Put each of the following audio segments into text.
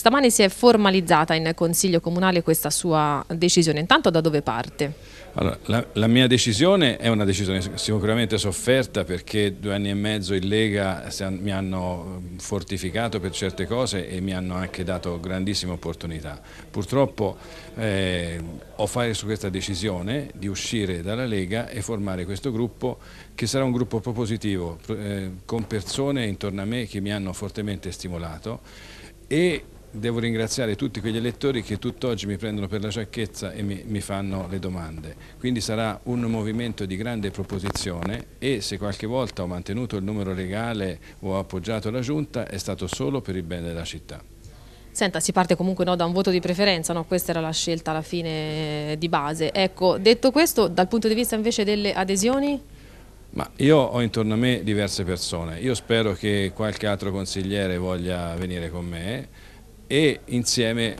Stamane si è formalizzata in Consiglio Comunale questa sua decisione, intanto da dove parte? Allora, la, la, mia decisione è una decisione sicuramente sofferta perché due anni e mezzo in Lega mi hanno fortificato per certe cose e mi hanno anche dato grandissime opportunità. Purtroppo eh, ho fatto su questa decisione di uscire dalla Lega e formare questo gruppo che sarà un gruppo propositivo eh, con persone intorno a me che mi hanno fortemente stimolato e devo ringraziare tutti quegli elettori che tutt'oggi mi prendono per la giacchezza e mi, mi, fanno le domande. Quindi sarà un movimento di grande proposizione e se qualche volta ho mantenuto il numero legale o ho appoggiato la Giunta è stato solo per il bene della città. Senta, si parte comunque no, da un voto di preferenza, no? questa era la scelta alla fine eh, di base. Ecco, detto questo, dal punto di vista invece delle adesioni? Ma io ho intorno a me diverse persone, io spero che qualche altro consigliere voglia venire con me, e insieme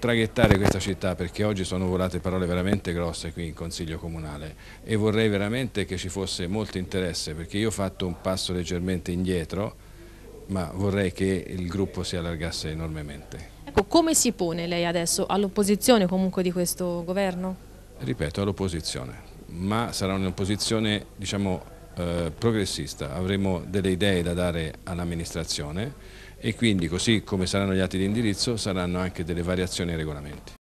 traghettare questa città perché oggi sono volate parole veramente grosse qui in Consiglio Comunale e vorrei veramente che ci fosse molto interesse perché io ho fatto un passo leggermente indietro ma vorrei che il gruppo si allargasse enormemente. Ecco, come si pone lei adesso all'opposizione comunque di questo governo? Ripeto, all'opposizione, ma sarà un'opposizione diciamo eh, progressista, avremo delle idee da dare all'amministrazione e quindi così come saranno gli atti di indirizzo saranno anche delle variazioni ai regolamenti.